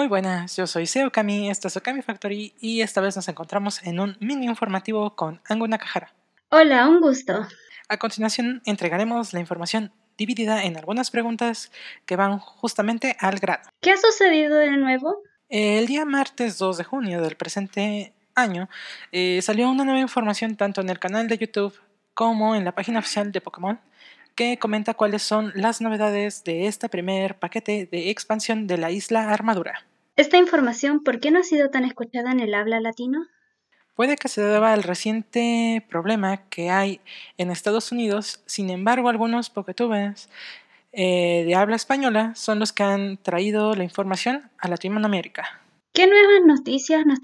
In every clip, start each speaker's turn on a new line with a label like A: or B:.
A: Muy buenas, yo soy Seokami, esta esto es Okami Factory y esta vez nos encontramos en un mini informativo con Anguna Nakahara. Hola, un gusto. A continuación entregaremos la información dividida en algunas preguntas que van justamente al grado. ¿Qué ha sucedido de nuevo? El día martes 2 de junio del presente año eh, salió una nueva información tanto en el canal de YouTube como en la página oficial de Pokémon que comenta cuáles son las novedades de este primer paquete de expansión de la isla Armadura.
B: Esta información, ¿por qué no ha sido tan escuchada en el habla latino?
A: Puede que se deba al reciente problema que hay en Estados Unidos, sin embargo algunos poketubers eh, de habla española son los que han traído la información a Latinoamérica. ¿Qué nuevas noticias nos,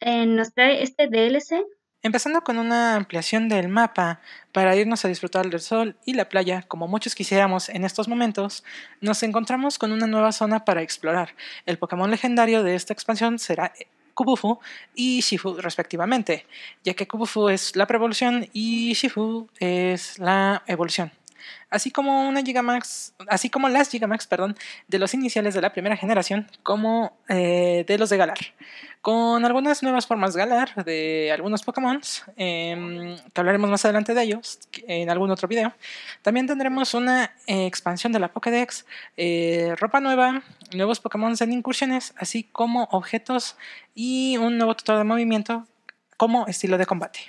A: eh, nos trae este DLC? Empezando con una ampliación del mapa para irnos a disfrutar del sol y la playa como muchos quisiéramos en estos momentos, nos encontramos con una nueva zona para explorar. El Pokémon legendario de esta expansión será Kubufu y Shifu respectivamente, ya que Kubufu es la preevolución y Shifu es la evolución así como una así como las Gigamax, perdón, de los iniciales de la primera generación, como eh, de los de Galar, con algunas nuevas formas Galar de algunos Pokémon, eh, em, que hablaremos más adelante de ellos en algún otro video. También tendremos una expansión de la Pokédex, eh, ropa nueva, nuevos Pokémon en incursiones, así como objetos y un nuevo tutor de movimiento como estilo de combate.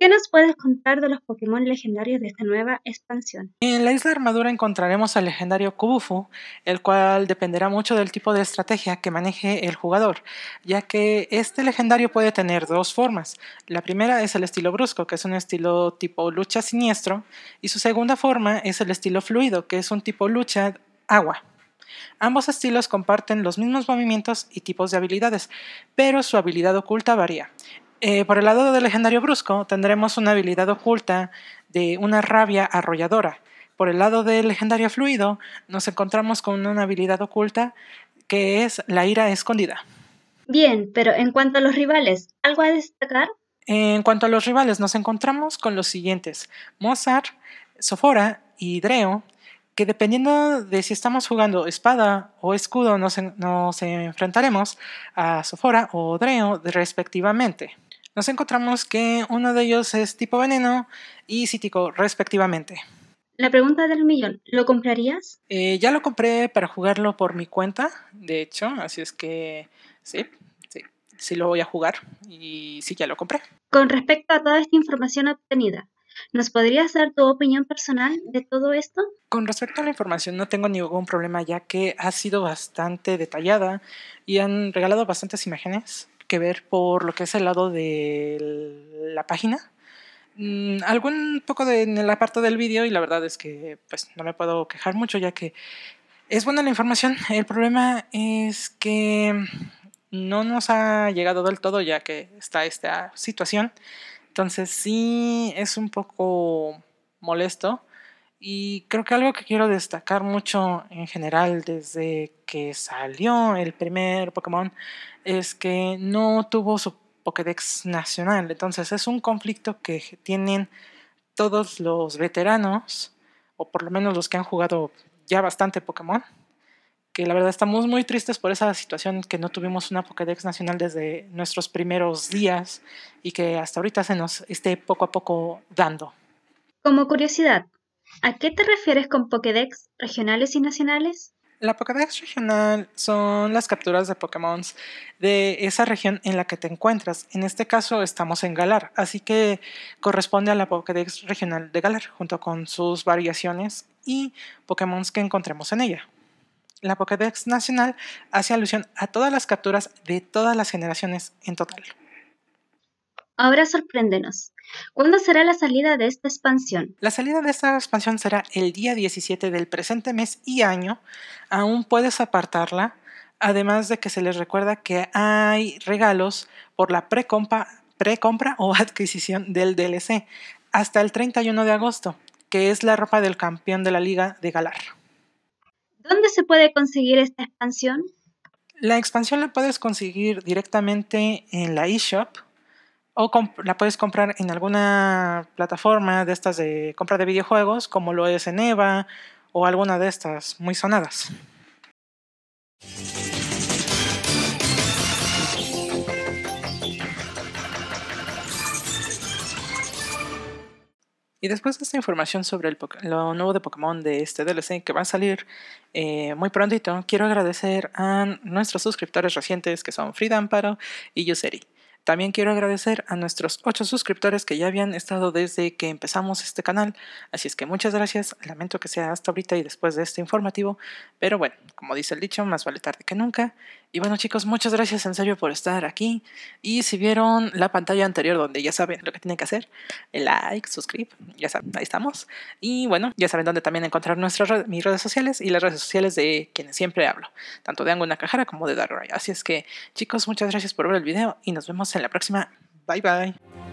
A: ¿Qué nos
B: puedes contar de los Pokémon legendarios de esta nueva expansión?
A: En la Isla Armadura encontraremos al legendario Kubufu, el cual dependerá mucho del tipo de estrategia que maneje el jugador, ya que este legendario puede tener dos formas. La primera es el estilo brusco, que es un estilo tipo lucha siniestro, y su segunda forma es el estilo fluido, que es un tipo lucha agua. Ambos estilos comparten los mismos movimientos y tipos de habilidades, pero su habilidad oculta varía. Eh, por el lado del legendario brusco, tendremos una habilidad oculta de una rabia arrolladora. Por el lado del legendario fluido, nos encontramos con una habilidad oculta que es la ira escondida. Bien, pero
B: en cuanto a los rivales,
A: ¿algo a destacar? En cuanto a los rivales, nos encontramos con los siguientes: Mozart, Sofora y Dreo, que dependiendo de si estamos jugando espada o escudo, nos, nos enfrentaremos a Sofora o Dreo respectivamente nos encontramos que uno de ellos es tipo veneno y cítico, respectivamente. La pregunta del millón, ¿lo comprarías? Eh, ya lo compré para jugarlo por mi cuenta, de hecho, así es que sí, sí, sí lo voy a jugar y sí, ya lo compré.
B: Con respecto a toda esta información
A: obtenida, ¿Nos podrías dar tu opinión personal de todo esto? Con respecto a la información no tengo ningún problema ya que ha sido bastante detallada y han regalado bastantes imágenes que ver por lo que es el lado de la página. Mm, algún poco en el parte del vídeo y la verdad es que pues no me puedo quejar mucho ya que es buena la información. El problema es que no nos ha llegado del todo ya que está esta situación. Entonces sí es un poco molesto y creo que algo que quiero destacar mucho en general desde que salió el primer Pokémon es que no tuvo su Pokédex nacional. Entonces es un conflicto que tienen todos los veteranos, o por lo menos los que han jugado ya bastante Pokémon, que la verdad estamos muy tristes por esa situación que no tuvimos una Pokédex nacional desde nuestros primeros días y que hasta ahorita se nos esté poco a poco dando. Como curiosidad, ¿A qué te refieres con Pokédex regionales y nacionales? La Pokédex regional son las capturas de Pokémon de esa región en la que te encuentras. En este caso estamos en Galar, así que corresponde a la Pokédex regional de Galar, junto con sus variaciones y Pokémon que encontremos en ella. La Pokédex nacional hace alusión a todas las capturas de todas las generaciones en total. Ahora sorpréndenos. ¿Cuándo
B: será la salida de esta expansión?
A: La salida de esta expansión será el día 17 del presente mes y año. Aún puedes apartarla. Además de que se les recuerda que hay regalos por la precompra pre o adquisición del DLC hasta el 31 de agosto, que es la ropa del campeón de la liga de Galar.
B: ¿Dónde se puede conseguir esta expansión?
A: La expansión la puedes conseguir directamente en la eShop o la puedes comprar en alguna plataforma de estas de compra de videojuegos, como lo es en EVA o alguna de estas muy sonadas. Y después de esta información sobre lo nuevo de Pokémon de este DLC que va a salir eh, muy prontito, quiero agradecer a nuestros suscriptores recientes que son Frida Amparo y Yuseri. También quiero agradecer a nuestros 8 suscriptores que ya habían estado desde que empezamos este canal, así es que muchas gracias, lamento que sea hasta ahorita y después de este informativo, pero bueno, como dice el dicho, más vale tarde que nunca. Y bueno chicos, muchas gracias en serio por estar aquí. Y si vieron la pantalla anterior donde ya saben lo que tienen que hacer, like, suscribe, ya saben, ahí estamos. Y bueno, ya saben dónde también encontrar nuestras mis redes sociales y las redes sociales de quienes siempre hablo, tanto de Anguna Cajara como de Dark Así es que chicos, muchas gracias por ver el video y nos vemos en la próxima. Bye bye.